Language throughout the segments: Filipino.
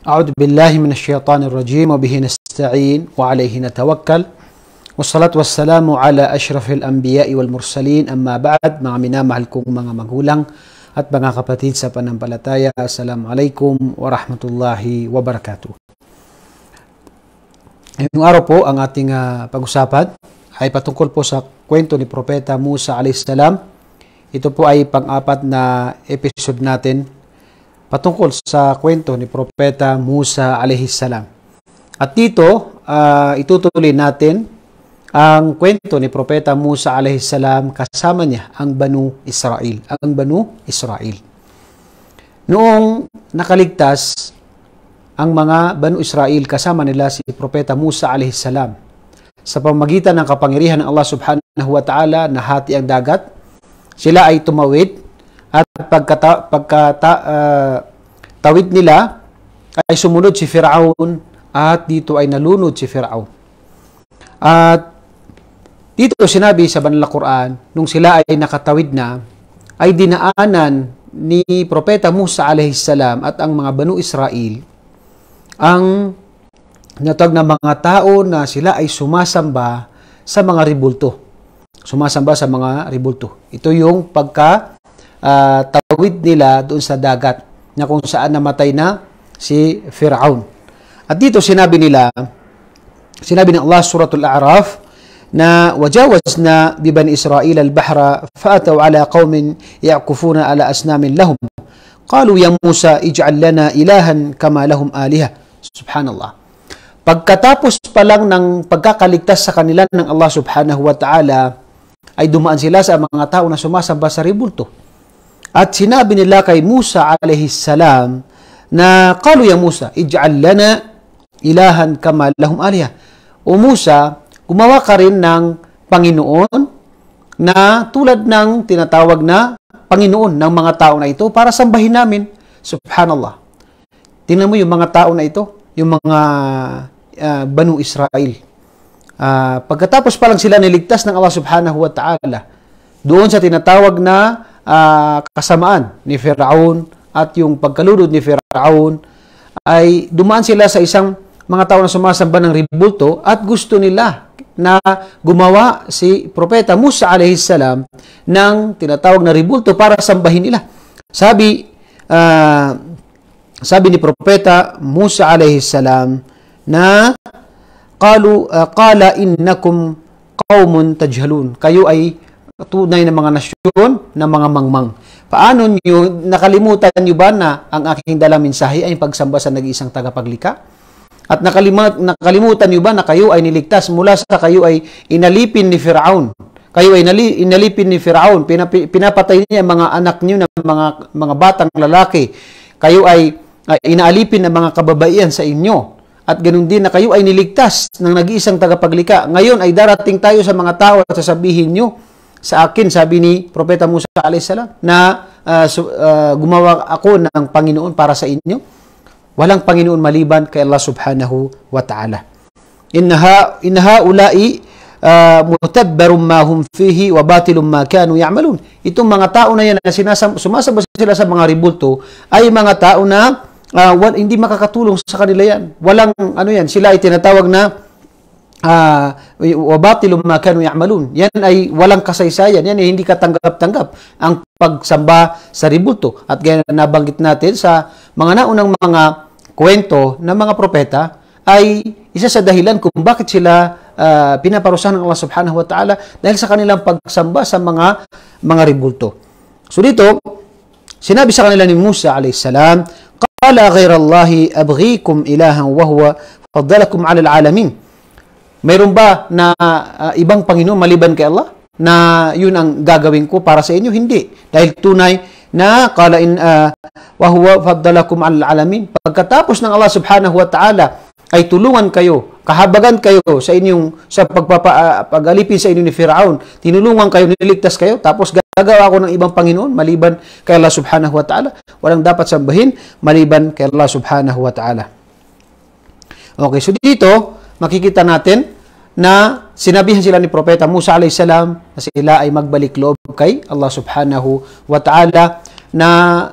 أعوذ بالله من الشيطان الرجيم وبه نستعين وعليه نتوكل والصلاة والسلام على أشرف الأنبياء والمرسلين أما بعد mga minamahal kong mga magulang at mga kapatid sa panampalataya Assalamualaikum warahmatullahi wabarakatuh Ngayong araw po ang ating uh, pag-usapan ay patungkol po sa kwento ni Propeta Musa alayhis salam. Ito po ay pang-apat na episode natin patungkol sa kwento ni Propeta Musa alaihissalam. At dito, uh, itutuloy natin ang kwento ni Propeta Musa alaihissalam kasama niya ang Banu Israel. Ang Banu Israel. Noong nakaligtas ang mga Banu Israel kasama nila si Propeta Musa alaihissalam sa pamagitan ng kapangyarihan ng Allah subhanahu wa ta'ala na hati ang dagat, sila ay tumawid at pagkata, pagkata, uh, tawid nila ay sumunod si Firaun at dito ay nalunod si Firaun. At dito sinabi sa banal na Quran, nung sila ay nakatawid na, ay dinaanan ni Propeta Musa salam at ang mga Banu Israel ang natag na mga tao na sila ay sumasamba sa mga ribulto. Sumasamba sa mga ribulto. Ito yung pagka uh, tawid nila doon sa dagat na kung saan namatay na si Fir'aun. At dito sinabi nila, sinabi ng Allah suratul A'raf, na wajawazna bi bani Israel al-bahra faataw ala qaumin ya'kufuna ala asnamin lahum qalu ya Musa ij'al lana ilahan kama lahum aliha subhanallah pagkatapos pa lang ng pagkakaligtas sa kanila ng Allah subhanahu wa ta'ala ay dumaan sila sa mga tao na sumasamba sa ribulto at sinabi nila kay Musa alayhi salam na qalu ya Musa, ij'al lana ilahan kama lahum aliha. O Musa, gumawa ka rin ng Panginoon na tulad ng tinatawag na Panginoon ng mga tao na ito para sambahin namin. Subhanallah. Tingnan mo yung mga tao na ito, yung mga uh, Banu Israel. Uh, pagkatapos pa lang sila niligtas ng Allah subhanahu wa ta'ala, doon sa tinatawag na uh, kasamaan ni Firaun at yung pagkalunod ni Firaun ay dumaan sila sa isang mga tao na sumasamba ng ribulto at gusto nila na gumawa si Propeta Musa salam ng tinatawag na ribulto para sambahin nila. Sabi uh, sabi ni Propeta Musa salam na qalu uh, qala innakum qaumun tajhalun kayo ay tunay ng mga nasyon na mga mangmang. Paano nyo, nakalimutan nyo ba na ang aking dalang mensahe ay pagsamba sa nag-iisang tagapaglika? At nakalimat, nakalimutan nyo ba na kayo ay niligtas mula sa kayo ay inalipin ni Firaun? Kayo ay inalipin ni Firaun, Pinap, pinapatay niya mga anak niyo na mga, mga batang lalaki. Kayo ay, inaalipin ng mga kababaihan sa inyo. At ganun din na kayo ay niligtas ng nag-iisang tagapaglika. Ngayon ay darating tayo sa mga tao at sasabihin niyo, sa akin, sabi ni Propeta Musa a.s. na uh, ah, so, uh, ah, gumawa ako ng Panginoon para sa inyo. Walang Panginoon maliban kay Allah subhanahu wa ta'ala. Innaha, innaha ulai uh, mutabbarun ma hum fihi wa batilun ma kanu ya'malun. Itong mga tao na yan na sinasam, sumasabas sila sa mga ribulto ay mga tao na uh, hindi makakatulong sa kanila yan. Walang ano yan, sila ay tinatawag na uh, ah, wabatilum ma kanu ya'malun. Yan ay walang kasaysayan. Yan ay hindi katanggap-tanggap ang pagsamba sa ribulto. At gaya na nabanggit natin sa mga naunang mga kwento ng mga propeta ay isa sa dahilan kung bakit sila uh, pinaparusahan ng Allah Subhanahu wa Ta'ala dahil sa kanilang pagsamba sa mga mga ribulto. So dito, sinabi sa kanila ni Musa alayhisalam, salam, "Qala ghayra Allahi abghikum ilahan wa huwa faddalakum 'ala alamin Meron ba na uh, ibang Panginoon maliban kay Allah na yun ang gagawin ko para sa inyo? Hindi. Dahil tunay na kala in ah, wa huwa faddalakum al alamin. Pagkatapos ng Allah subhanahu wa ta'ala ay tulungan kayo, kahabagan kayo sa inyong sa pagpapagalipin ah, uh, sa inyo ni Firaun. Tinulungan kayo, niligtas kayo, tapos gagawa ako ng ibang Panginoon maliban kay Allah subhanahu wa ta'ala. Walang dapat sambahin maliban kay Allah subhanahu wa ta'ala. Okay, so dito, makikita natin na sinabihan sila ni Propeta Musa alayhi salam na sila ay magbalik loob kay Allah subhanahu wa ta'ala na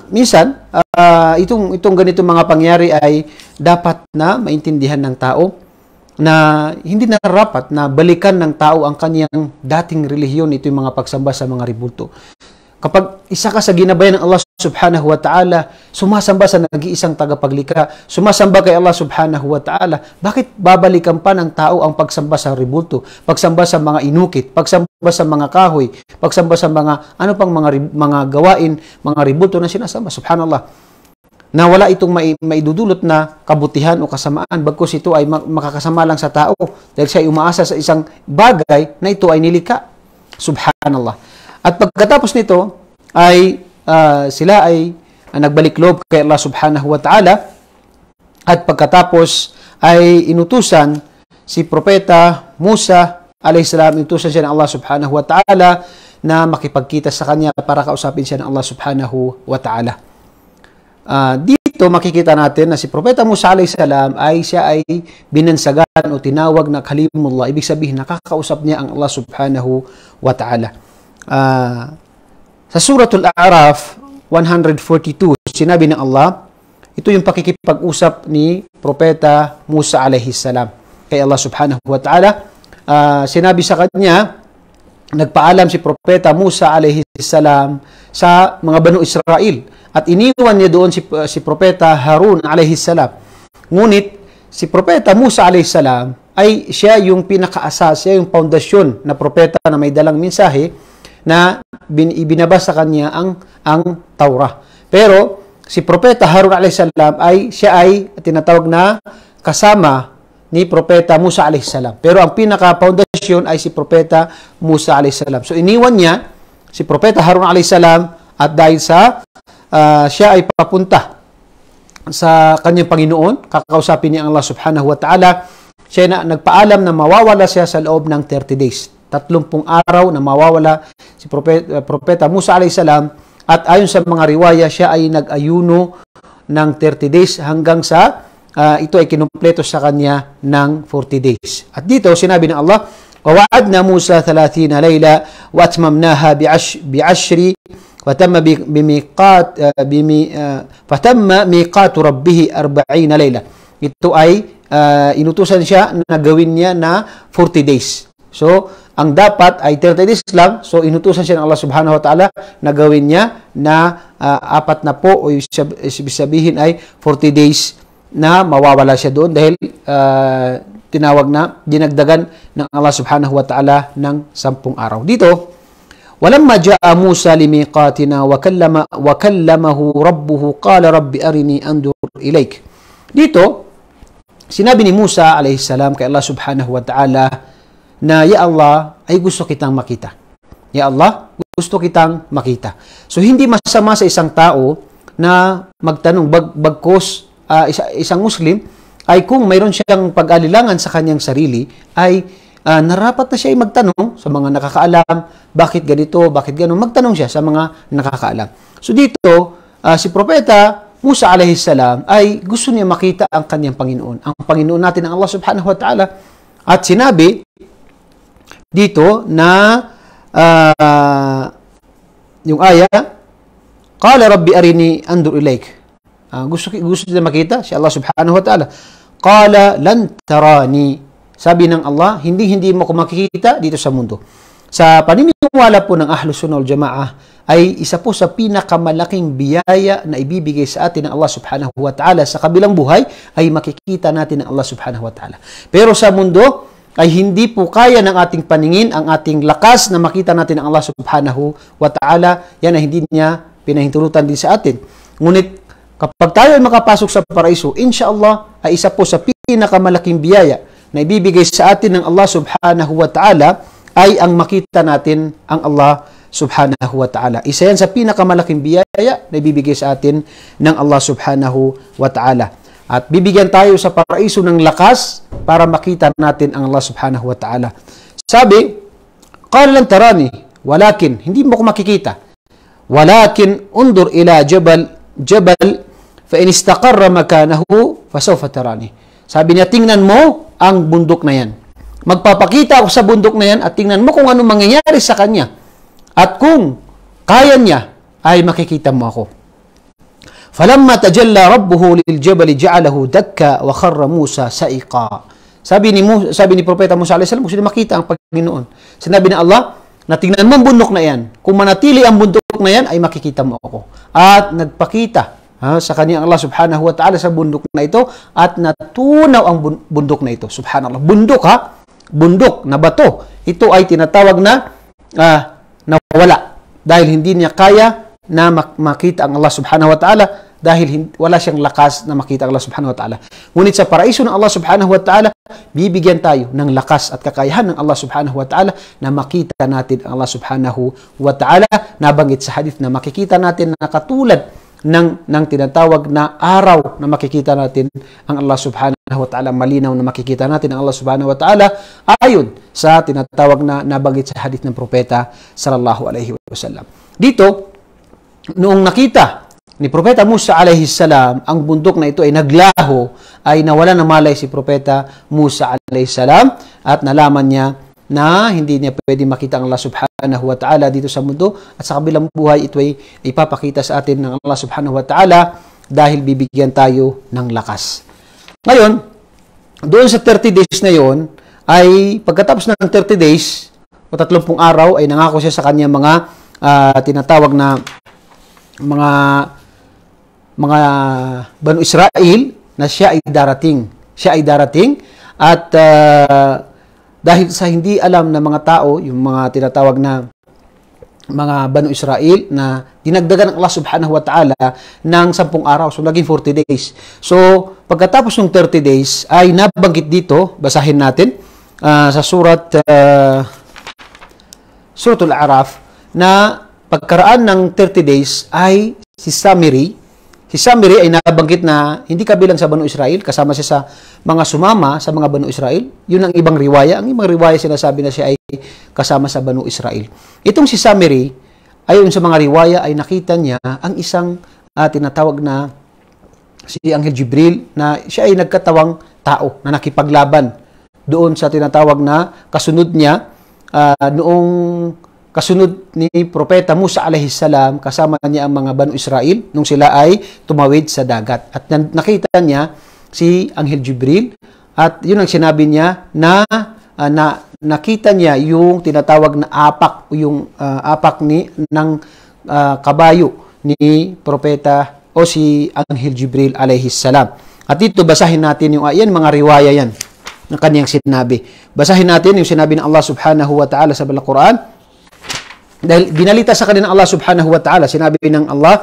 minsan uh, itong itong ganitong mga pangyari ay dapat na maintindihan ng tao na hindi na rapat na balikan ng tao ang kaniyang dating relihiyon ito yung mga pagsamba sa mga ribulto Kapag isa ka sa ginabayan ng Allah subhanahu wa ta'ala, sumasamba sa nag-iisang tagapaglikha, sumasamba kay Allah subhanahu wa ta'ala, bakit babalikan pa ng tao ang pagsamba sa ribulto, pagsamba sa mga inukit, pagsamba sa mga kahoy, pagsamba sa mga ano pang mga, mga gawain, mga ribulto na sinasamba, subhanallah. Na wala itong may, maidudulot na kabutihan o kasamaan, bagkus ito ay makakasama lang sa tao dahil siya ay umaasa sa isang bagay na ito ay nilika. Subhanallah. At pagkatapos nito ay uh, sila ay uh, nagbalik loob kay Allah subhanahu wa ta'ala at pagkatapos ay inutusan si propeta Musa alayhi salam inutusan siya ng Allah subhanahu wa ta'ala na makipagkita sa kanya para kausapin siya ng Allah subhanahu wa ta'ala. Uh, dito makikita natin na si Propeta Musa alayhi salam ay siya ay binansagan o tinawag na kalimullah. Ibig sabihin, nakakausap niya ang Allah subhanahu wa ta'ala uh, sa Suratul Araf 142, sinabi ng Allah, ito yung pakikipag-usap ni Propeta Musa alayhi salam kay Allah subhanahu wa ta'ala. Uh, sinabi sa kanya, nagpaalam si Propeta Musa alayhi salam sa mga Banu Israel at iniwan niya doon si, uh, si Propeta Harun alayhi salam. Ngunit si Propeta Musa alayhi salam ay siya yung pinakaasas, siya yung pundasyon na propeta na may dalang mensahe na bin, sa kanya ang, ang Taurah. Pero si Propeta Harun alayhisalam ay siya ay tinatawag na kasama ni Propeta Musa alayhisalam. Pero ang pinaka-foundation ay si Propeta Musa alayhisalam. So iniwan niya si Propeta Harun alayhisalam at dahil sa uh, siya ay papunta sa kanyang Panginoon, kakausapin niya ang Allah subhanahu wa ta'ala, siya na nagpaalam na mawawala siya sa loob ng 30 days. Tatlumpung araw na mawawala si Propeta, eh, Propeta Musa a.s. At ayon sa mga riwaya, siya ay nag-ayuno ng 30 days hanggang sa uh, ito ay kinumpleto sa kanya ng 40 days. At dito, sinabi ng Allah, وَوَعَدْنَا مُوسَى ثَلَاثِينَ لَيْلَةً وَأَتْمَمْنَاهَا بِعَشْرِ وَتَمَّ بِمِيقَاتِ بِمِي فَتَمَّ مِيقَاتُ رَبِّهِ أَرْبَعِينَ لَيْلَةً Ito ay uh, inutusan siya na gawin niya na 40 days. So, ang dapat ay 30 days lang. So, inutusan siya ng Allah subhanahu wa ta'ala na gawin niya na uh, apat na po o sabihin ay 40 days na mawawala siya doon dahil uh, tinawag na dinagdagan ng Allah subhanahu wa ta'ala ng 10 araw. Dito, jaa ولما جاء wa kallama wa kallamahu rabbuhu qala rabbi arini andur إليك dito sinabi ni Musa alayhi salam kay Allah subhanahu wa ta'ala na, Ya Allah, ay gusto kitang makita. Ya Allah, gusto kitang makita. So, hindi masama sa isang tao na magtanong, bag, bagkos uh, isa, isang Muslim, ay kung mayroon siyang pag-alilangan sa kanyang sarili, ay uh, narapat na siya ay magtanong sa mga nakakaalam, bakit ganito, bakit ganun, magtanong siya sa mga nakakaalam. So dito, uh, si Propeta Musa alayhi salam ay gusto niya makita ang kanyang Panginoon. Ang Panginoon natin ang Allah subhanahu wa ta'ala. At sinabi dito na uh, yung aya, Qala Rabbi arini andur ilaik. Uh, gusto, gusto nila makita si Allah subhanahu wa ta'ala. Qala lan tarani. Sabi ng Allah, hindi hindi mo ko makikita dito sa mundo. Sa paniniwala po ng Ahlus Sunnah Jamaah ay isa po sa pinakamalaking biyaya na ibibigay sa atin ng Allah Subhanahu wa Ta'ala sa kabilang buhay ay makikita natin ng Allah Subhanahu wa Ta'ala. Pero sa mundo, ay hindi po kaya ng ating paningin, ang ating lakas na makita natin ang Allah subhanahu wa ta'ala, yan ay hindi niya pinahintulutan din sa atin. Ngunit kapag tayo ay makapasok sa paraiso, insyaAllah ay isa po sa pinakamalaking biyaya na ibibigay sa atin ng Allah subhanahu wa ta'ala ay ang makita natin ang Allah subhanahu wa ta'ala. Isa yan sa pinakamalaking biyaya na ibibigay sa atin ng Allah subhanahu wa ta'ala. At bibigyan tayo sa paraiso ng lakas para makita natin ang Allah subhanahu wa ta'ala. Sabi, قال لن تراني ولكن hindi mo ko makikita. ولكن انظر إلى جبل جبل فإن استقر مكانه فسوف tarani. Sabi niya, tingnan mo ang bundok na yan. Magpapakita ako sa bundok na yan at tingnan mo kung ano mangyayari sa kanya. At kung kaya niya, ay makikita mo ako. Falamma tajalla rabbuhu lil jabali ja'alahu dakka wa kharra Musa sa'iqa. Sabi ni Musa, sabi ni Propeta Musa alayhis salam, gusto niya makita ang Panginoon. Sinabi ni Allah, na tingnan mo ang bundok na yan. Kung manatili ang bundok na yan, ay makikita mo ako. At nagpakita ha, sa kanya Allah subhanahu wa ta'ala sa bundok na ito at natunaw ang bundok na ito. Subhanallah. Bundok ha? Bundok na bato. Ito ay tinatawag na uh, nawala dahil hindi niya kaya na makita ang Allah subhanahu wa ta'ala dahil wala siyang lakas na makita ang Allah subhanahu wa ta'ala. Ngunit sa paraiso ng Allah subhanahu wa ta'ala, bibigyan tayo ng lakas at kakayahan ng Allah subhanahu wa ta'ala na makita natin ang Allah subhanahu wa ta'ala. Nabanggit sa hadith na makikita natin na katulad ng, ng tinatawag na araw na makikita natin ang Allah subhanahu wa ta'ala, malinaw na makikita natin ang Allah subhanahu wa ta'ala ayon sa tinatawag na nabanggit sa hadith ng propeta sallallahu alayhi wa sallam. Dito, noong nakita ni Propeta Musa alayhi salam ang bundok na ito ay naglaho, ay nawala ng malay si Propeta Musa alayhi salam at nalaman niya na hindi niya pwede makita ang Allah subhanahu wa ta'ala dito sa mundo at sa kabilang buhay ito ay ipapakita sa atin ng Allah subhanahu wa ta'ala dahil bibigyan tayo ng lakas. Ngayon, doon sa 30 days na yon ay pagkatapos ng 30 days o 30 araw ay nangako siya sa kanya mga uh, tinatawag na mga mga Banu Israel na siya ay darating. Siya ay darating at uh, dahil sa hindi alam ng mga tao, yung mga tinatawag na mga Banu Israel na dinagdagan ng Allah subhanahu wa ta'ala ng 10 araw. So, naging 40 days. So, pagkatapos ng 30 days, ay nabanggit dito, basahin natin, uh, sa surat, uh, suratul Araf, na pagkaraan ng 30 days ay si Samiri. Si Samiri ay nabanggit na hindi kabilang sa Banu Israel, kasama siya sa mga sumama sa mga Banu Israel. Yun ang ibang riwaya. Ang ibang riwaya sinasabi na siya ay kasama sa Banu Israel. Itong si Samiri, ayon sa mga riwaya, ay nakita niya ang isang uh, tinatawag na si Angel Jibril na siya ay nagkatawang tao na nakipaglaban doon sa tinatawag na kasunod niya uh, noong kasunod ni Propeta Musa alayhi salam, kasama niya ang mga Banu Israel nung sila ay tumawid sa dagat. At nakita niya si Anghel Jibril at yun ang sinabi niya na, uh, na nakita niya yung tinatawag na apak, yung uh, apak ni ng uh, kabayo ni Propeta o si Anghel Jibril alayhi salam. At dito basahin natin yung ayan, mga riwaya yan ng kaniyang sinabi. Basahin natin yung sinabi ng Allah subhanahu wa ta'ala sa Al-Quran dahil binalita sa kanila ng Allah subhanahu wa ta'ala, sinabi ng Allah,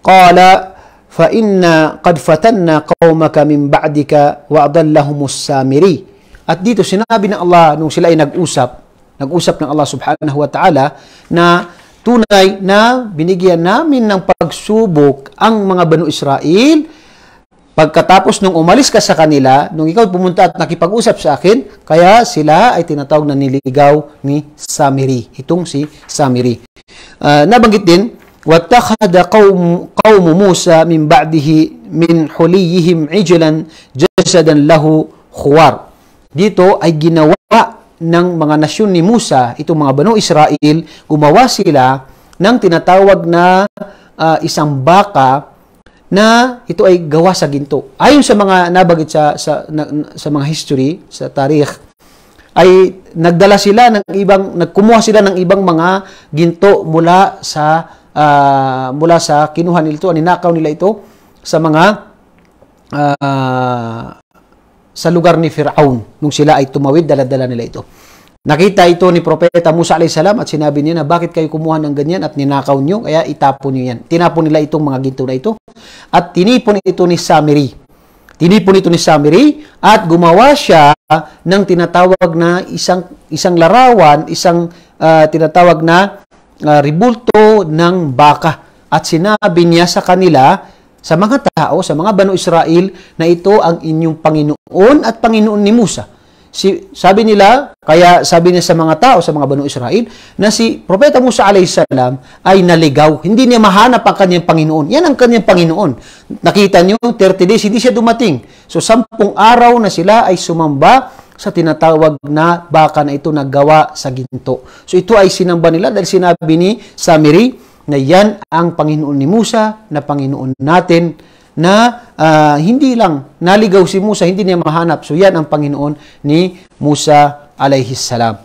Qala, فَإِنَّا قَدْ فَتَنَّا قَوْمَكَ مِنْ بَعْدِكَ وَأَضَلَّهُمُ samiri. At dito, sinabi ng Allah, nung sila ay nag-usap, nag-usap ng Allah subhanahu wa ta'ala, na tunay na binigyan namin ng pagsubok ang mga Banu Israel, Pagkatapos nung umalis ka sa kanila, nung ikaw pumunta at nakipag-usap sa akin, kaya sila ay tinatawag na niligaw ni Samiri. Itong si Samiri. Uh, nabanggit din, وَاتَّخَذَ قَوْمُ, قَوْمُ مُوسَى مِنْ بَعْدِهِ مِنْ حُلِيِّهِمْ عِجْلًا جَسَدًا لَهُ خُوَارٍ Dito ay ginawa ng mga nasyon ni Musa, itong mga Banu Israel, gumawa sila ng tinatawag na uh, isang baka na ito ay gawa sa ginto. Ayon sa mga nabagit sa sa, na, sa mga history, sa tarikh, ay nagdala sila ng ibang nagkumuha sila ng ibang mga ginto mula sa uh, mula sa kinuha nila ito, ninakaw nila ito sa mga uh, sa lugar ni Firaun nung sila ay tumawid dala-dala nila ito. Nakita ito ni Propeta Musa salam at sinabi niya na bakit kayo kumuha ng ganyan at ninakaw niyo kaya itapon niyo yan. Tinapon nila itong mga ginto na ito at tinipon ito ni Samiri. Tinipon ito ni Samiri at gumawa siya ng tinatawag na isang isang larawan, isang uh, tinatawag na uh, ribulto ng baka. At sinabi niya sa kanila, sa mga tao, sa mga Banu Israel, na ito ang inyong Panginoon at Panginoon ni Musa. Si, sabi nila, kaya sabi niya sa mga tao, sa mga banong Israel, na si Propeta Musa salam ay naligaw. Hindi niya mahanap ang kanyang Panginoon. Yan ang kanyang Panginoon. Nakita niyo, 30 days, hindi siya dumating. So, sampung araw na sila ay sumamba sa tinatawag na baka na ito naggawa sa ginto. So, ito ay sinamba nila dahil sinabi ni Samiri na yan ang Panginoon ni Musa na Panginoon natin na uh, hindi lang naligaw si Musa, hindi niya mahanap. So yan ang Panginoon ni Musa alayhi salam.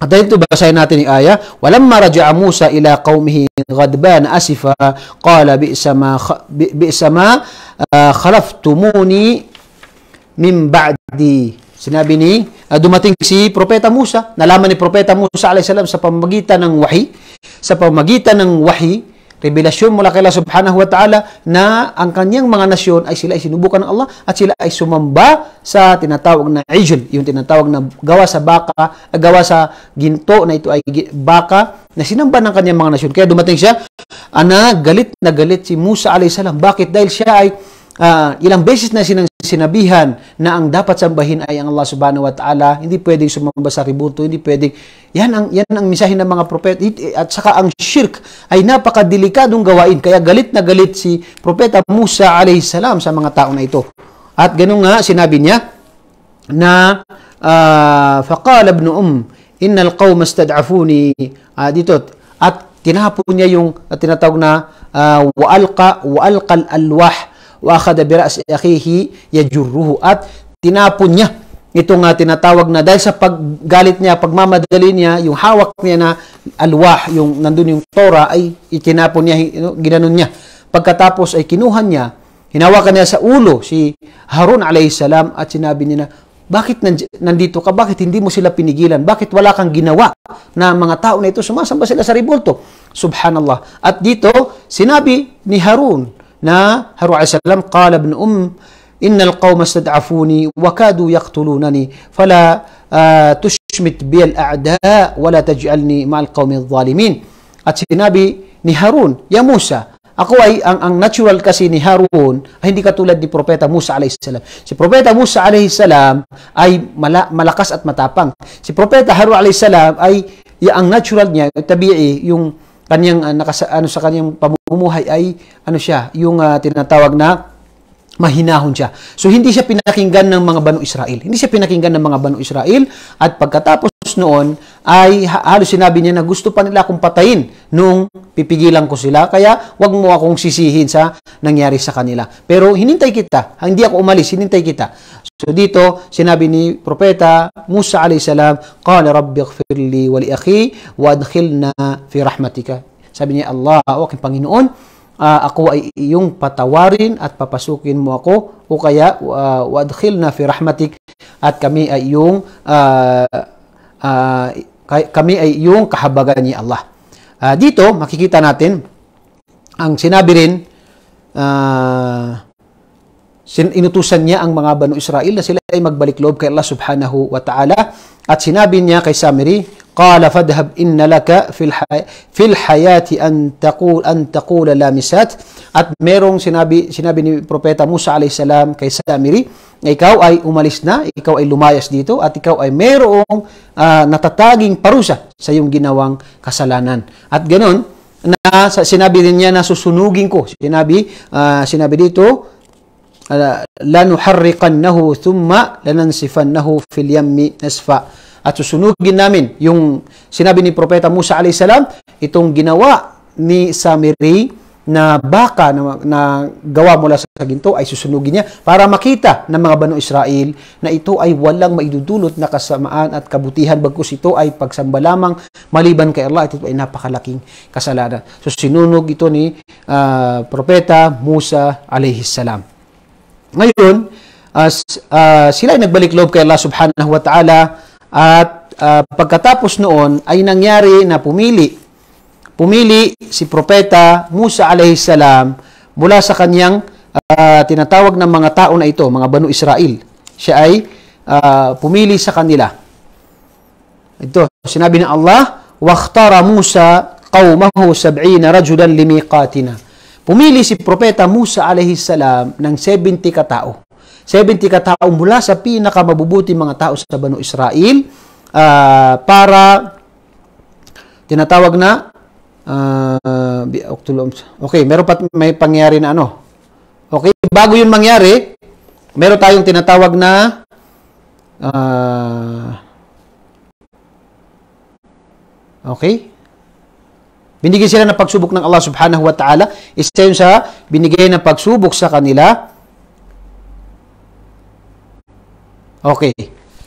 At dito basahin natin yung aya. Walamma raja'a Musa ila qawmihi ghadban asifa, qala bi'sa ma, bi'sa ma ah, khalaftumuni min ba'di. Sinabi ni, uh, dumating si Propeta Musa, nalaman ni Propeta Musa alayhi salam sa pamagitan ng wahi, sa pamagitan ng wahi, Revelasyon mula kay Allah subhanahu wa ta'ala na ang kanyang mga nasyon ay sila ay sinubukan ng Allah at sila ay sumamba sa tinatawag na ijl, yung tinatawag na gawa sa baka, gawa sa ginto na ito ay baka na sinamba ng kanyang mga nasyon. Kaya dumating siya, ana, galit na galit si Musa alayhi salam. Bakit? Dahil siya ay uh, ilang beses na sinang sinabihan na ang dapat sambahin ay ang Allah Subhanahu wa Ta'ala, hindi pwedeng sumamba sa ributo, hindi pwedeng yan ang yan ang mensahe ng mga propeta at saka ang shirk ay napakadelikadong gawain kaya galit na galit si propeta Musa alayhi salam sa mga tao na ito. At ganun nga sinabi niya na uh, faqala ibn um innal qawma istad'afuni uh, dito at tinapon niya yung uh, tinatawag na uh, waalqa waalqal alwah bi ra's akhihi yajurruhu At tinapon niya ito nga ah, tinatawag na dahil sa paggalit niya, pagmamadali niya, yung hawak niya na alwah, yung nandun yung Torah ay itinapon niya, ginanon niya. Pagkatapos ay kinuha niya, hinawakan niya sa ulo si Harun salam at sinabi niya na, bakit nandito ka? Bakit hindi mo sila pinigilan? Bakit wala kang ginawa na mga tao na ito? Sumasamba sila sa ribulto. Subhanallah. At dito, sinabi ni Harun, na Haru alaihi قال ابن أم إن القوم استضعفوني وكادوا يقتلونني فلا تشمت بي الأعداء ولا تجعلني مع القوم الظالمين At sinabi ni Harun, Ya Musa, ako ay, ang, ang natural kasi ni Harun, ay hindi katulad ni Propeta Musa a.s. Si Propeta Musa a.s. ay mala, malakas at matapang. Si Propeta Harun a.s. ay, ya, ang natural niya, tabi'i, yung kanyang, uh, ah, nakas, ano sa kanyang pamuhay, bumuhay ay ano siya, yung uh, tinatawag na mahinahon siya. So hindi siya pinakinggan ng mga Banu Israel. Hindi siya pinakinggan ng mga Banu Israel at pagkatapos noon ay halos sinabi niya na gusto pa nila akong patayin nung pipigilan ko sila kaya wag mo akong sisihin sa nangyari sa kanila. Pero hinintay kita. Hindi ako umalis, hinintay kita. So dito sinabi ni propeta Musa salam, "Qala rabbighfirli wa li akhi wa adkhilna fi rahmatika." Sabi niya, Allah, o aking Panginoon, uh, ako ay iyong patawarin at papasukin mo ako o kaya uh, wadkhilna fi rahmatik at kami ay iyong uh, uh, kami ay iyong kahabagan ni Allah. Uh, dito makikita natin ang sinabi rin uh, inutusan niya ang mga Banu Israel na sila ay magbalik loob kay Allah subhanahu wa ta'ala at sinabi niya kay Samiri, Qala fadhab inna laka fil, hay fil hayati an taqul an taqula lamisat at merong sinabi sinabi ni propeta Musa alayhi salam kay Samiri na ikaw ay umalis na ikaw ay lumayas dito at ikaw ay merong uh, natataging parusa sa iyong ginawang kasalanan at ganon na sinabi din niya na susunugin ko sinabi uh, sinabi dito lanuharriqannahu thumma lanansifannahu fil yammi nasfa. At susunugin namin yung sinabi ni Propeta Musa a.s. itong ginawa ni Samiri na baka na, na gawa mula sa ginto ay susunugin niya para makita ng mga Banu Israel na ito ay walang maidudulot na kasamaan at kabutihan bagkus ito ay pagsamba lamang maliban kay Allah ito ay napakalaking kasalanan. So sinunog ito ni uh, Propeta Musa alayhi salam. Ngayon, uh, uh, sila ay nagbalik loob kay Allah subhanahu wa ta'ala at uh, pagkatapos noon ay nangyari na pumili. Pumili si Propeta Musa alayhi salam mula sa kanyang uh, tinatawag ng mga tao na ito, mga Banu Israel. Siya ay uh, pumili sa kanila. Ito, sinabi ng Allah, وَاخْتَرَ مُوسَى قَوْمَهُ سَبْعِينَ رَجُلًا لِمِيقَاتِنَا Pumili si Propeta Musa alayhi salam ng 70 katao. 70 katao mula sa pinakamabubuti mga tao sa Banu Israel uh, para tinatawag na uh, okay, meron pat may pangyari na ano. Okay, bago 'yun mangyari, meron tayong tinatawag na uh, Okay? Binigay sila ng pagsubok ng Allah subhanahu wa ta'ala. Isa yun sa binigay ng pagsubok sa kanila. Okay.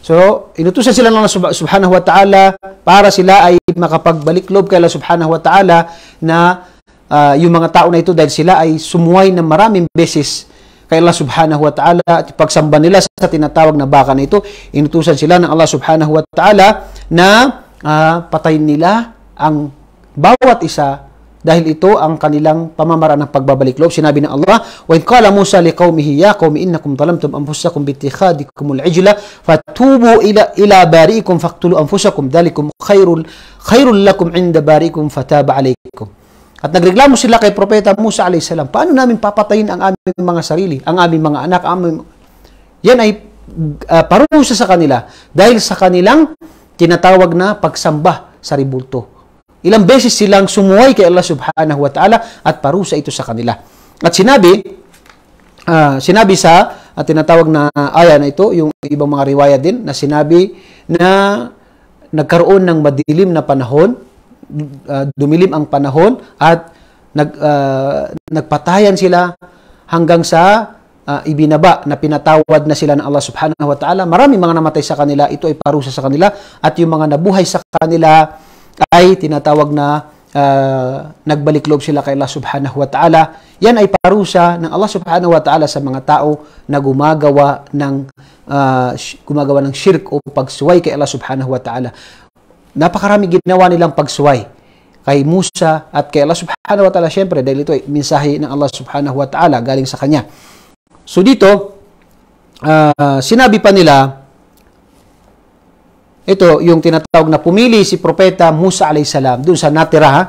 So, inutusan sila ng Allah subhanahu wa ta'ala para sila ay makapagbalik loob kay Allah subhanahu wa ta'ala na uh, yung mga tao na ito dahil sila ay sumuway ng maraming beses kay Allah subhanahu wa ta'ala at pagsamba nila sa tinatawag na baka na ito, inutusan sila ng Allah subhanahu wa ta'ala na uh, patayin nila ang bawat isa dahil ito ang kanilang pamamaraan ng pagbabalik loob. Sinabi ng Allah, وَإِنْ قَالَ مُوسَى لِقَوْمِهِ يَا قَوْمِ إِنَّكُمْ ظَلَمْتُمْ أَنفُسَكُمْ بِاتِّخَاذِكُمُ الْعِجْلَ فَتُوبُوا إِلَى إِلَى بَارِئِكُمْ فَاقْتُلُوا أَنفُسَكُمْ ذَلِكُمْ خَيْرٌ خَيْرٌ لَكُمْ عِندَ بَارِئِكُمْ فَتَابَ عَلَيْكُمْ At nagreklamo sila kay Propeta Musa alayhis paano namin papatayin ang aming mga sarili, ang aming mga anak, ang aming... Yan ay uh, parusa sa kanila dahil sa kanilang tinatawag na pagsamba sa ribulto. Ilang beses silang sumuway kay Allah subhanahu wa ta'ala at parusa ito sa kanila. At sinabi, uh, sinabi sa at ah, tinatawag na aya na ito, yung ibang mga riwaya din, na sinabi na nagkaroon ng madilim na panahon, uh, dumilim ang panahon at nag, uh, nagpatayan sila hanggang sa uh, ibinaba na pinatawad na sila ng Allah subhanahu wa ta'ala. Marami mga namatay sa kanila, ito ay parusa sa kanila at yung mga nabuhay sa kanila ay tinatawag na uh, nagbalik loob sila kay Allah subhanahu wa ta'ala. Yan ay parusa ng Allah subhanahu wa ta'ala sa mga tao na gumagawa ng uh, gumagawa ng shirk o pagsuway kay Allah subhanahu wa ta'ala. Napakarami ginawa nilang pagsuway kay Musa at kay Allah subhanahu wa ta'ala. Siyempre, dahil ito ay minsahe ng Allah subhanahu wa ta'ala galing sa kanya. So dito, uh, sinabi pa nila, ito yung tinatawag na pumili si Propeta Musa salam doon sa natira ha.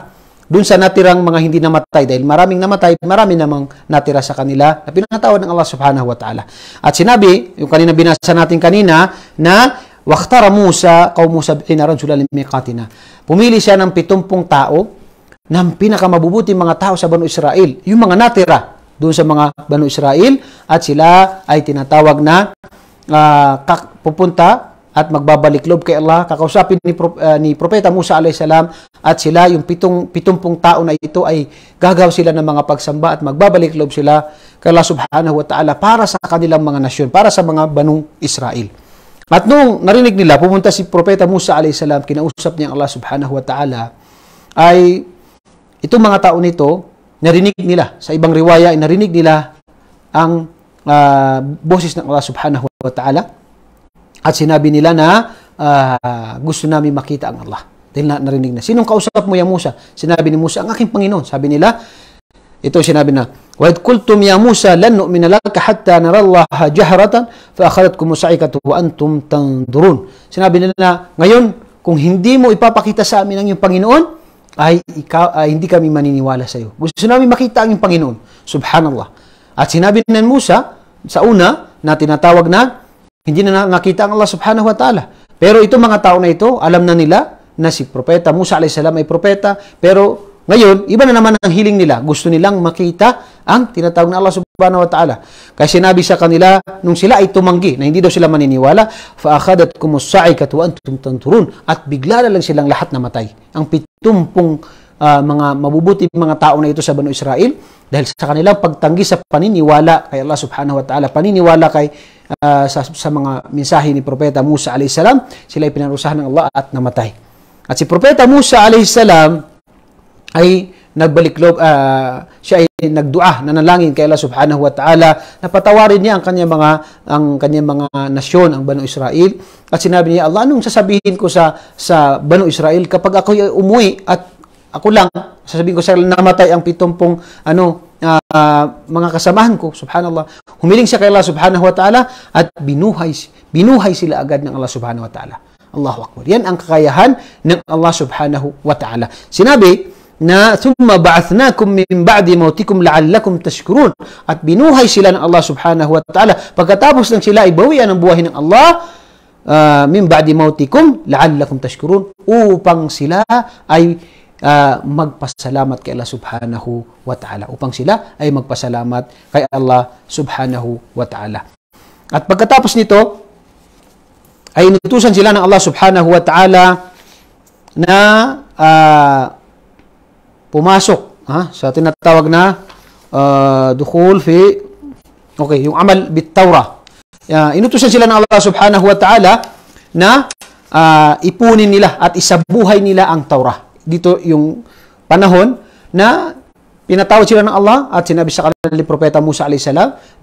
Doon sa natirang mga hindi namatay dahil maraming namatay, marami namang natira sa kanila na pinatawad ng Allah subhanahu wa ta'ala. At sinabi, yung kanina binasa natin kanina, na Waktara Musa, kaw Musa bina rajula miqatina Pumili siya ng 70 tao ng pinakamabubuting mga tao sa Banu Israel. Yung mga natira doon sa mga Banu Israel at sila ay tinatawag na uh, pupunta at magbabalik-loob kay Allah. Kakausapin ni, uh, ni Propeta Musa alayhi salam at sila, yung pitong, pitumpong tao na ito ay gagaw sila ng mga pagsamba at magbabalik-loob sila kay Allah subhanahu wa ta'ala para sa kanilang mga nasyon, para sa mga banong Israel. At nung narinig nila, pumunta si Propeta Musa alayhi salam, kinausap niya ang Allah subhanahu wa ta'ala, ay itong mga tao nito, narinig nila, sa ibang riwaya, narinig nila ang uh, boses ng Allah subhanahu wa ta'ala at sinabi nila na uh, gusto namin makita ang Allah. Dahil na, narinig na. Sinong kausap mo ya Musa? Sinabi ni Musa, ang aking Panginoon. Sabi nila, ito sinabi na, وَإِذْ قُلْتُمْ يَا مُوسَى لَنْ نُؤْمِنَ لَكَ حَتَّى نَرَى اللَّهَ جَهْرَةً فَأَخَذَتْكُمُ الصَّاعِقَةُ وَأَنْتُمْ تَنْظُرُونَ Sinabi nila na, ngayon, kung hindi mo ipapakita sa amin ang iyong Panginoon, ay, ikaw, ay hindi kami maniniwala sa iyo. Gusto namin makita ang iyong Panginoon. Subhanallah. At sinabi ni Musa, sa una, na tinatawag na hindi na nakita ang Allah subhanahu wa ta'ala. Pero ito mga tao na ito, alam na nila na si Propeta Musa alayhi salam ay propeta. Pero ngayon, iba na naman ang hiling nila. Gusto nilang makita ang tinatawag na Allah subhanahu wa ta'ala. Kasi sinabi sa kanila, nung sila ay tumanggi, na hindi daw sila maniniwala, فَأَخَدَتْ كُمُسَّعِكَةُ وَأَنْتُمْ تَنْتُرُونَ At bigla na lang silang lahat namatay. Ang pitumpong uh, mga mabubuti mga tao na ito sa Banu Israel dahil sa kanilang pagtanggi sa paniniwala kay Allah Subhanahu wa Ta'ala, paniniwala kay uh, sa, sa mga mensahe ni Propeta Musa alayhis sila ay pinarusahan ng Allah at namatay. At si Propeta Musa alayhis ay nagbalik nagbalikloob, uh, ah, siya ay nagdua, nanalangin kay Allah subhanahu wa ta'ala na patawarin niya ang kanyang mga, ang kanyang mga nasyon, ang Banu Israel. At sinabi niya, Allah, anong sasabihin ko sa, sa Banu Israel kapag ako ay umuwi at ako lang, sasabihin ko sir, namatay ang 70 ano, uh, uh, mga kasamahan ko, subhanallah. Humiling siya kay Allah subhanahu wa ta'ala at binuhay, binuhay sila agad ng Allah subhanahu wa ta'ala. Allahu Akbar. Yan ang kakayahan ng Allah subhanahu wa ta'ala. Sinabi, na thumma ba'athnakum min ba'di mautikum la'allakum tashkurun at binuhay sila ng Allah subhanahu wa ta'ala pagkatapos ng sila ibawian ang buhay ng Allah uh, min ba'di mautikum la'allakum tashkurun upang sila ay uh, magpasalamat kay Allah subhanahu wa ta'ala upang sila ay magpasalamat kay Allah subhanahu wa ta'ala. At pagkatapos nito, ay inutusan sila ng Allah subhanahu wa ta'ala na uh, pumasok ha, sa tinatawag na uh, dukhul fi okay, yung amal bitawra. Torah. Uh, inutusan sila ng Allah subhanahu wa ta'ala na uh, ipunin nila at isabuhay nila ang Torah dito yung panahon na pinatawad sila ng Allah at sinabi sa kanila ni Propeta Musa a.s.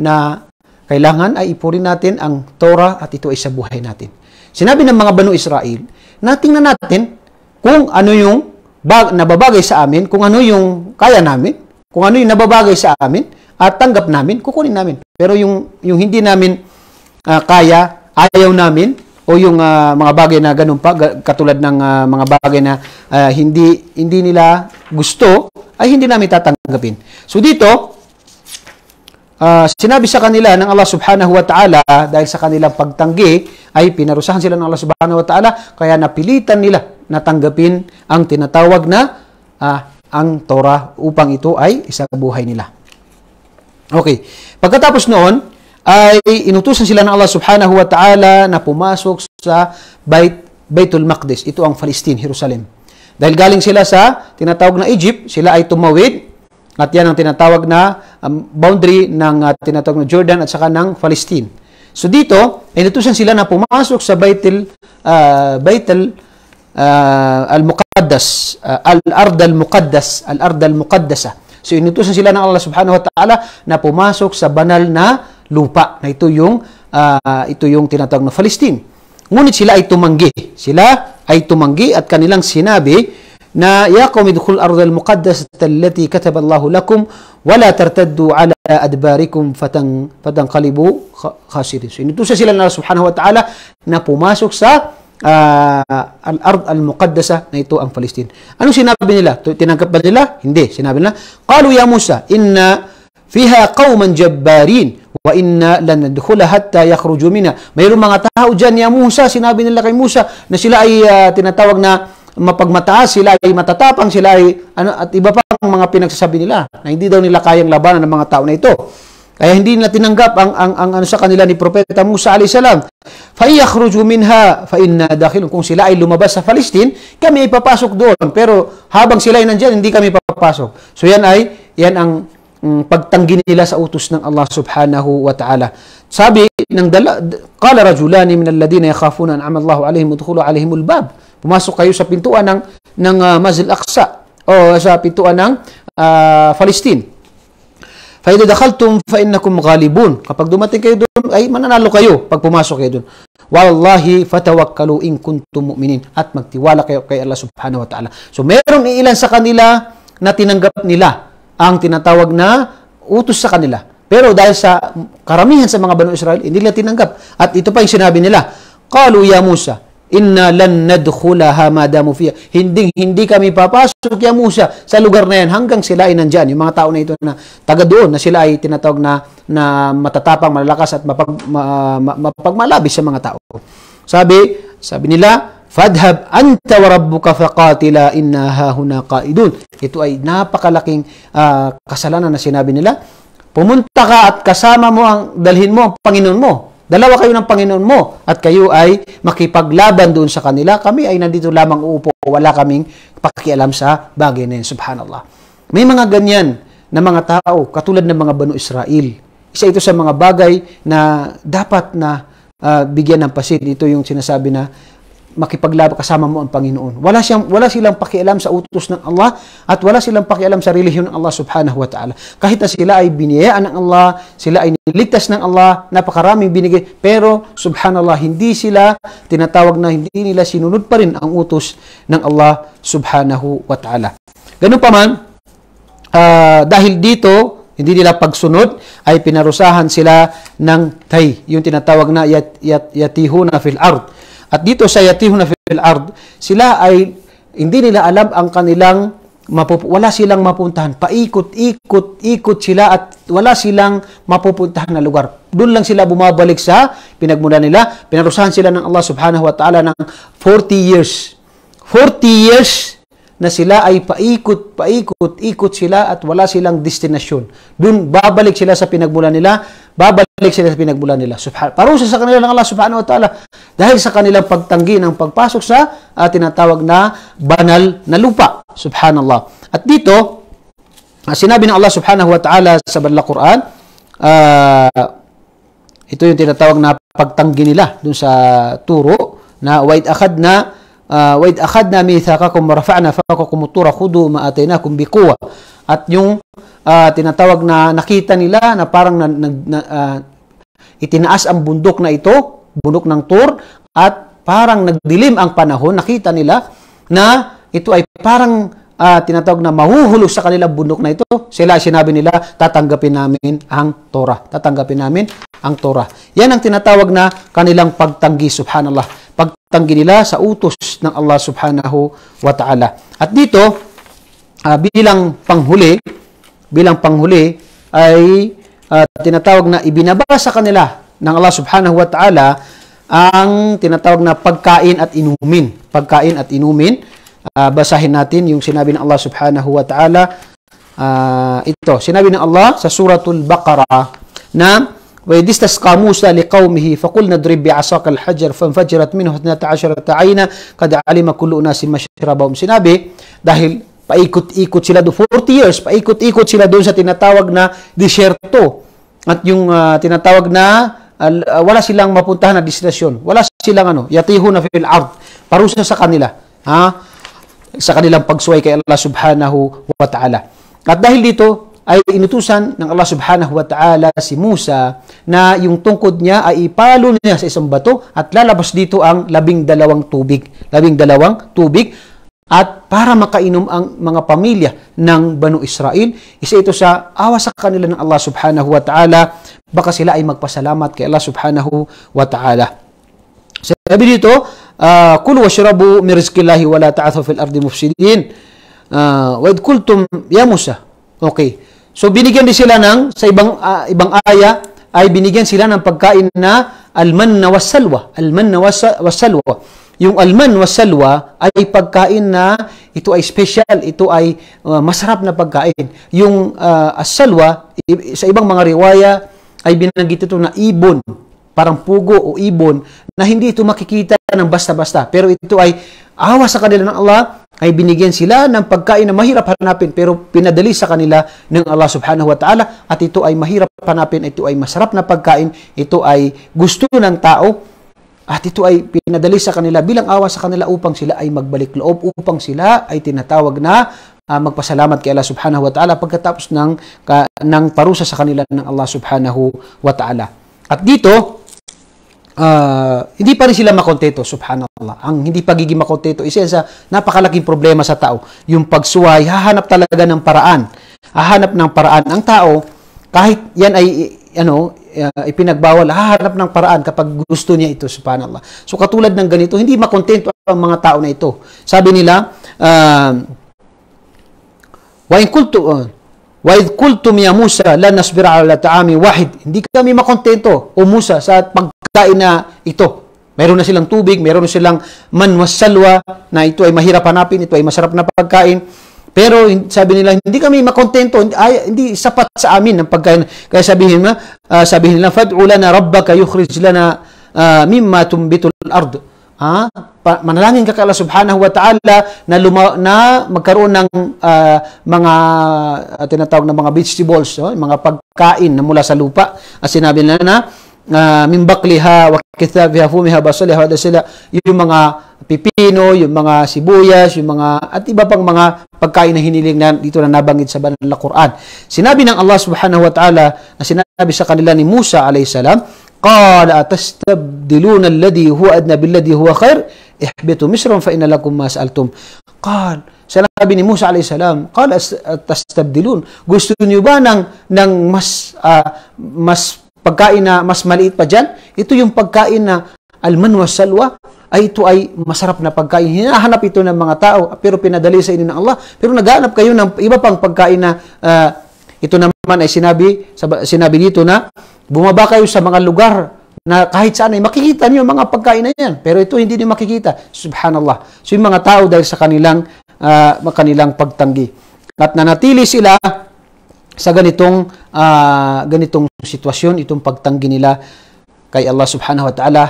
na kailangan ay ipuri natin ang Torah at ito ay sa buhay natin. Sinabi ng mga Banu Israel, natingnan natin kung ano yung bag, nababagay sa amin, kung ano yung kaya namin, kung ano yung nababagay sa amin, at tanggap namin, kukunin namin. Pero yung, yung hindi namin uh, kaya, ayaw namin, o yung uh, mga bagay na ganun pa katulad ng uh, mga bagay na uh, hindi hindi nila gusto ay hindi namin tatanggapin. So dito uh, sinabi sa kanila ng Allah Subhanahu wa Ta'ala dahil sa kanilang pagtanggi ay pinarusahan sila ng Allah Subhanahu wa Ta'ala kaya napilitan nila na tanggapin ang tinatawag na uh, ang Torah upang ito ay isa buhay nila. Okay. Pagkatapos noon, ay inutusan sila ng Allah subhanahu wa ta'ala na pumasok sa Bait, Baitul Maqdis. Ito ang Palestine, Jerusalem. Dahil galing sila sa tinatawag na Egypt, sila ay tumawid at yan ang tinatawag na um, boundary ng uh, tinatawag na Jordan at saka ng Palestine. So dito, inutusan sila na pumasok sa Baitul uh, Baitul uh, al-Muqaddas, uh, al-Ard al-Muqaddas, al-Ard al-Muqaddasa. So inutusan sila ng Allah Subhanahu wa Ta'ala na pumasok sa banal na lupa na ito yung uh, ito yung tinatawag na Palestine. Ngunit sila ay tumanggi. Sila ay tumanggi at kanilang sinabi na Ya qawmi dukhul ardal muqaddasat allati kataba Allahu lakum wa la tartaddu ala adbarikum fatang fatanqalibu khasirin. So inutusan sila ng Allah Subhanahu wa Ta'ala na pumasok sa uh, al-ard al-muqaddasa na ito ang Palestine. Ano sinabi nila? Tinanggap ba nila? Hindi. Sinabi nila, Qalu ya Musa, inna fiha qauman jabbarin wa inna lan nadkhula hatta yakhruju minha. Mayroong mga tao diyan ni Musa, sinabi nila kay Musa na sila ay uh, tinatawag na mapagmataas, sila ay matatapang, sila ay ano at iba pa ang mga pinagsasabi nila na hindi daw nila kayang labanan ng mga tao na ito. Kaya hindi nila tinanggap ang, ang, ang ano sa kanila ni Propeta Musa alayhis salam. Fa yakhruju minha fa inna dakhilun. Kung sila ay lumabas sa Palestine, kami ay papasok doon. Pero habang sila ay nandiyan, hindi kami papasok. So yan ay yan ang um, pagtanggi nila sa utos ng Allah subhanahu wa ta'ala. Sabi ng dala, qala rajulani min alladhina yakhafuna an amallahu alaihim udkhulu alaihim albab. Pumasok kayo sa pintuan ng ng uh, Masjid Al-Aqsa o sa pintuan ng uh, Palestine. Fa idza dakhaltum fa innakum ghalibun. Kapag dumating kayo doon ay mananalo kayo pag pumasok kayo doon. Wallahi fatawakkalu in kuntum mu'minin at magtiwala kayo kay Allah subhanahu wa ta'ala. So merong iilan sa kanila na tinanggap nila ang tinatawag na utos sa kanila. Pero dahil sa karamihan sa mga Banu Israel, hindi nila tinanggap. At ito pa yung sinabi nila, Qalu ya Musa, inna lan nadkhulaha ma fiya. Hindi, hindi kami papasok ya Musa sa lugar na yan hanggang sila ay nandyan. Yung mga tao na ito na taga doon, na sila ay tinatawag na, na matatapang, malalakas at mapag, ma, ma, mapagmalabis sa mga tao. Sabi, sabi nila, Fadhab anta wa rabbuka faqatila inna hahuna qaidun. Ito ay napakalaking uh, kasalanan na sinabi nila. Pumunta ka at kasama mo ang dalhin mo ang Panginoon mo. Dalawa kayo ng Panginoon mo at kayo ay makipaglaban doon sa kanila. Kami ay nandito lamang uupo. Wala kaming pakialam sa bagay na yan. Subhanallah. May mga ganyan na mga tao katulad ng mga Banu Israel. Isa ito sa mga bagay na dapat na uh, bigyan ng pasin. Ito yung sinasabi na makipaglaban kasama mo ang Panginoon. Wala, siyang, wala silang pakialam sa utos ng Allah at wala silang pakialam sa relihiyon ng Allah subhanahu wa ta'ala. Kahit na sila ay biniyayaan ng Allah, sila ay niligtas ng Allah, napakaraming binigay, pero subhanallah, hindi sila tinatawag na hindi nila sinunod pa rin ang utos ng Allah subhanahu wa ta'ala. Ganun pa man, uh, dahil dito, hindi nila pagsunod ay pinarusahan sila ng tay, yung tinatawag na yat, yat, yatihuna fil ard at dito sa yatihuna fil ard, sila ay hindi nila alam ang kanilang mapup- wala silang mapuntahan. Paikot-ikot, ikot sila at wala silang mapupuntahan na lugar. Doon lang sila bumabalik sa pinagmula nila. Pinarusahan sila ng Allah subhanahu wa ta'ala ng 40 years. 40 years na sila ay paikot, paikot, ikot sila at wala silang destinasyon. Doon babalik sila sa pinagmula nila babalik sila sa pinagmulan nila. Subhan parusa sa kanila ng Allah subhanahu wa ta'ala dahil sa kanilang pagtanggi ng pagpasok sa uh, tinatawag na banal na lupa. Subhanallah. At dito, uh, sinabi ng Allah subhanahu wa ta'ala sa Banla Quran, uh, ito yung tinatawag na pagtanggi nila dun sa turo na wa'id akad na uh, wa'id akad na mithaqakum wa rafa'na fawqakum at-tura khudu ma atainakum biquwa at yung uh, tinatawag na nakita nila na parang na, na, na, uh, itinaas ang bundok na ito, bundok ng Tur, at parang nagdilim ang panahon, nakita nila na ito ay parang uh, tinatawag na mahuhulog sa kanilang bundok na ito, sila sinabi nila, tatanggapin namin ang Torah. Tatanggapin namin ang Torah. Yan ang tinatawag na kanilang pagtanggi, subhanallah. Pagtanggi nila sa utos ng Allah subhanahu wa ta'ala. At dito, uh, bilang panghuli, bilang panghuli ay uh, tinatawag na ibinaba sa kanila ng Allah Subhanahu wa Ta'ala ang tinatawag na pagkain at inumin. Pagkain at inumin. Uh, basahin natin yung sinabi ng Allah Subhanahu wa Ta'ala. Uh, ito, sinabi ng Allah sa suratul Baqarah na وإذ استسقى موسى لقومه فقلنا اضرب بعصاك الحجر فانفجرت منه 12 عينا قد علم كل أناس مشربهم sinabi dahil paikot-ikot sila do 40 years, paikot-ikot sila doon sa tinatawag na disyerto. At yung uh, tinatawag na uh, wala silang mapuntahan na destinasyon. Wala silang ano, yatihu na fil ard. Parusa sa kanila. Ha? Sa kanilang pagsuway kay Allah subhanahu wa ta'ala. At dahil dito, ay inutusan ng Allah subhanahu wa ta'ala si Musa na yung tungkod niya ay ipalo niya sa isang bato at lalabas dito ang labing dalawang tubig. Labing dalawang tubig at para makainom ang mga pamilya ng Banu Israel. Isa ito sa awa sa kanila ng Allah subhanahu wa ta'ala. Baka sila ay magpasalamat kay Allah subhanahu wa ta'ala. Sabi dito, uh, ah, Kulu washrabu mirizkillahi wala ta'athu fil ardi mufsidin. Uh, wa kultum ya Musa. Okay. So binigyan din sila ng sa ibang uh, ibang aya ay binigyan sila ng pagkain na almanna wasalwa, almanna wasalwa. Yung alman wa salwa ay pagkain na ito ay special, ito ay uh, masarap na pagkain. Yung uh, asalwa, sa ibang mga riwaya, ay binanggit ito na ibon, parang pugo o ibon, na hindi ito makikita ng basta-basta. Pero ito ay awa sa kanila ng Allah, ay binigyan sila ng pagkain na mahirap hanapin, pero pinadali sa kanila ng Allah subhanahu wa ta'ala, at ito ay mahirap hanapin, ito ay masarap na pagkain, ito ay gusto ng tao, at ito ay pinadali sa kanila bilang awa sa kanila upang sila ay magbalik loob, upang sila ay tinatawag na uh, magpasalamat kay Allah subhanahu wa ta'ala pagkatapos ng, ka, ng parusa sa kanila ng Allah subhanahu wa ta'ala. At dito, uh, hindi pa rin sila makontento, subhanallah. Ang hindi pagiging makontento, isa sa napakalaking problema sa tao. Yung pagsuway, hahanap talaga ng paraan. Hahanap ng paraan ang tao, kahit yan ay ano, uh, ipinagbawal, ah, hahanap ng paraan kapag gusto niya ito, subhanallah. So katulad ng ganito, hindi makontento ang mga tao na ito. Sabi nila, um, uh, وَإِنْ قُلْتُمْ uh, وَإِذْ قُلْتُمْ يَا Musa, لَنْ نَصْبِرَ ala طَعَامٍ wahid. Hindi kami makontento, o Musa, sa pagkain na ito. Meron na silang tubig, meron na silang manwasalwa, na ito ay mahirap hanapin, ito ay masarap na pagkain. Pero sabi nila, hindi kami makontento, ay, hindi sapat sa amin ang pagkain. Kaya sabihin na, uh, ah, sabihin nila, fad'u lana rabbaka yukhrij lana uh, mimma tumbitul ard. Ha? Pa, manalangin ka kala subhanahu wa ta'ala na, luma, na magkaroon ng uh, mga uh, tinatawag na mga vegetables, no? Oh, mga pagkain na mula sa lupa. At sinabi nila na, uh, min bakliha wa kithabiha fumiha basaliha wa sila yung mga pipino, yung mga sibuyas, yung mga at iba pang mga pagkain na hiniling na dito na nabanggit sa banal na Quran. Sinabi ng Allah Subhanahu wa Ta'ala na sinabi sa kanila ni Musa alayhisalam, salam, "Qala atastabdiluna alladhi huwa adna billadhi huwa khair? Ihbitu Misran fa inna lakum ma sa'altum." Qal sinabi ni Musa alayhi salam, "Qala atastabdilun." Gusto niyo ba ng mas ah, mas pagkain na mas maliit pa dyan, ito yung pagkain na almanwa salwa, ay ito ay masarap na pagkain. Hinahanap ito ng mga tao, pero pinadali sa inyo ng Allah. Pero naghahanap kayo ng iba pang pagkain na uh, ito naman ay sinabi, sinabi dito na bumaba kayo sa mga lugar na kahit saan ay makikita niyo mga pagkain na yan. Pero ito hindi niyo makikita. Subhanallah. So yung mga tao dahil sa kanilang, uh, kanilang pagtanggi. At nanatili sila sa ganitong uh, ganitong sitwasyon, itong pagtanggi nila kay Allah Subhanahu wa Ta'ala.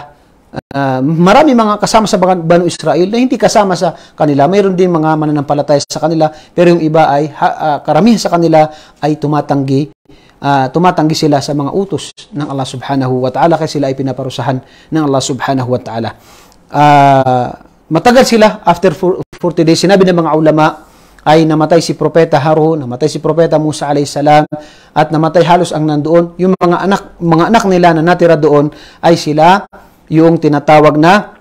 Uh, marami mga kasama sa Banu Israel na hindi kasama sa kanila. Mayroon din mga mananampalataya sa kanila, pero yung iba ay ha, uh, karamihan sa kanila ay tumatanggi uh, tumatanggi sila sa mga utos ng Allah Subhanahu wa Ta'ala kasi sila ay pinaparusahan ng Allah Subhanahu wa Ta'ala. Uh, matagal sila after 40 days sinabi ng mga ulama ay namatay si Propeta Harun, namatay si Propeta Musa salam at namatay halos ang nandoon. Yung mga anak, mga anak nila na natira doon ay sila yung tinatawag na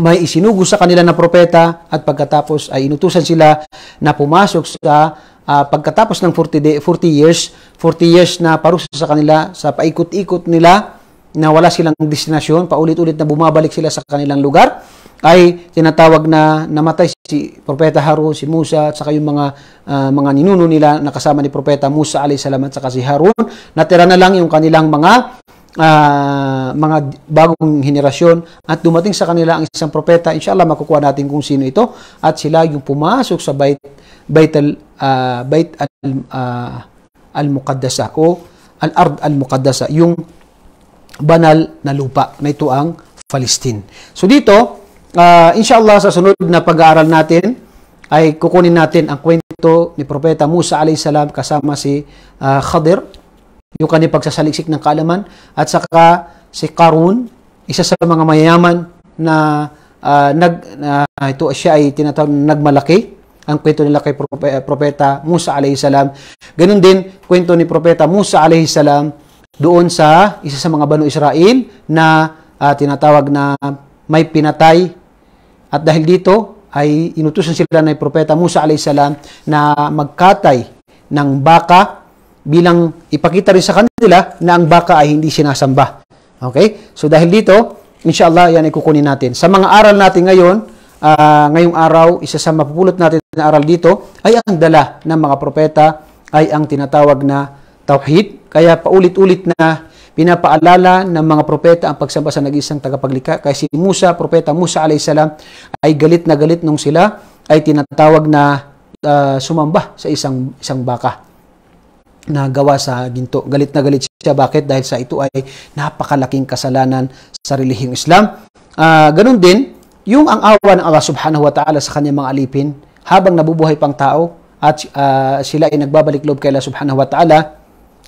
may isinugo sa kanila na propeta at pagkatapos ay inutusan sila na pumasok sa uh, pagkatapos ng 40, day, 40 years, 40 years na parusa sa kanila sa paikot-ikot nila na wala silang destinasyon, paulit-ulit na bumabalik sila sa kanilang lugar ay tinatawag na namatay si Propeta Harun, si Musa at saka yung mga uh, mga ninuno nila na kasama ni Propeta Musa alayhis salam at saka si Harun. Natira na lang yung kanilang mga uh, mga bagong henerasyon at dumating sa kanila ang isang propeta. Inshallah makukuha natin kung sino ito at sila yung pumasok sa bait baital uh, ah, bait al uh, al-muqaddasa o al-ard al-muqaddasa yung banal na lupa na ito ang Palestine. So dito, uh, inshallah sa sunod na pag-aaral natin ay kukunin natin ang kwento ni Propeta Musa alayhisalam kasama si uh, Khadir, yung kanyang pagsasaliksik ng kaalaman, at saka si Karun, isa sa mga mayaman na uh, nag, uh, ito siya ay tinatawag na nagmalaki, ang kwento nila kay eh, Propeta Musa alayhisalam. Ganun din, kwento ni Propeta Musa alayhisalam doon sa isa sa mga Banu Israel na uh, tinatawag na may pinatay at dahil dito ay inutusan sila ng Propeta Musa salam na magkatay ng baka bilang ipakita rin sa kanila na ang baka ay hindi sinasamba. Okay? So dahil dito, inshallah yan ay kukunin natin. Sa mga aral natin ngayon, uh, ngayong araw, isa sa mapupulot natin na aral dito ay ang dala ng mga propeta ay ang tinatawag na tauhid. Kaya paulit-ulit na Pinapaalala ng mga propeta ang pagsamba sa nag-isang tagapaglikha. Kaya si Musa, propeta Musa alayhisalam ay galit na galit nung sila ay tinatawag na uh, sumamba sa isang isang baka na gawa sa ginto. Galit na galit siya. Bakit? Dahil sa ito ay napakalaking kasalanan sa relihiyong Islam. Uh, ganun din, yung ang awa ng Allah subhanahu wa ta'ala sa kanyang mga alipin, habang nabubuhay pang tao at uh, sila ay nagbabalik loob kay Allah subhanahu wa ta'ala,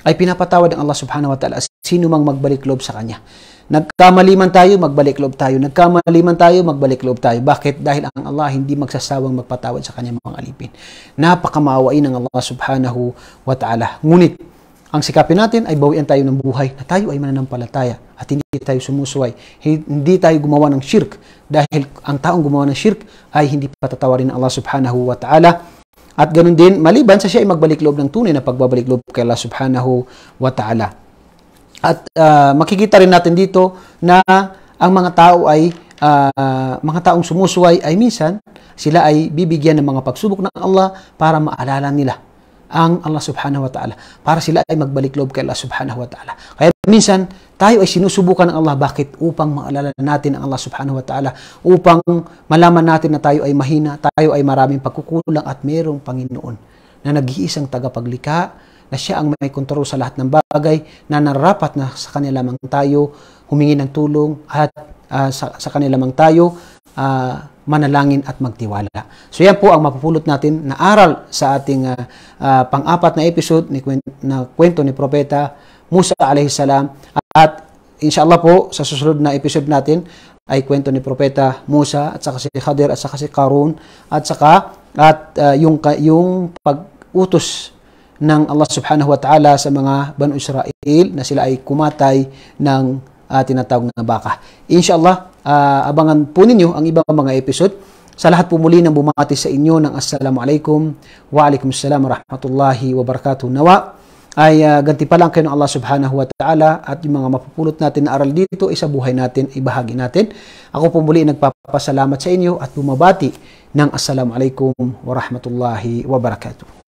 ay pinapatawad ng Allah subhanahu wa ta'ala sino mang magbalik loob sa Kanya. Nagkamali man tayo, magbalik loob tayo. Nagkamali man tayo, magbalik loob tayo. Bakit? Dahil ang Allah hindi magsasawang magpatawad sa kanyang mga alipin. Napakamaawain ng Allah subhanahu wa ta'ala. Ngunit, ang sikapin natin ay bawian tayo ng buhay na tayo ay mananampalataya at hindi tayo sumusuway. Hindi tayo gumawa ng shirk dahil ang taong gumawa ng shirk ay hindi patatawarin ng Allah subhanahu wa ta'ala. At ganoon din, maliban sa siya ay magbalik loob ng tunay na pagbabalik loob kay Allah subhanahu wa ta'ala. At uh, makikita rin natin dito na ang mga tao ay uh, mga taong sumusuway ay minsan sila ay bibigyan ng mga pagsubok ng Allah para maalala nila ang Allah subhanahu wa ta'ala para sila ay magbalik loob kay Allah subhanahu wa ta'ala. Kaya minsan tayo ay sinusubukan ng Allah. Bakit? Upang maalala natin ang Allah subhanahu wa ta'ala. Upang malaman natin na tayo ay mahina, tayo ay maraming pagkukulang at mayroong Panginoon na nag-iisang tagapaglikha na siya ang may kontrol sa lahat ng bagay na narapat na sa kanila mang tayo humingi ng tulong at uh, sa, sa kanila mang tayo uh, manalangin at magtiwala. So yan po ang mapupulot natin na aral sa ating uh, uh, pang-apat na episode ni na kwento ni Propeta Musa alayhi salam at inshallah po sa susunod na episode natin ay kwento ni Propeta Musa at saka si Khadir at saka si Karun at saka at uh, yung yung pag-utos ng Allah subhanahu wa ta'ala sa mga Banu Israel na sila ay kumatay ng uh, tinatawag na baka. Inshallah, uh, abangan po ninyo ang ibang mga episode. Sa lahat po muli ng bumati sa inyo ng Assalamualaikum alaikum wa alaikum salam wa rahmatullahi Nawa ay uh, ganti pa lang kayo ng Allah subhanahu wa ta'ala at yung mga mapupulot natin na aral dito ay sa buhay natin, ibahagi natin. Ako po muli nagpapasalamat sa inyo at bumabati ng Assalamualaikum Warahmatullahi Wabarakatuh.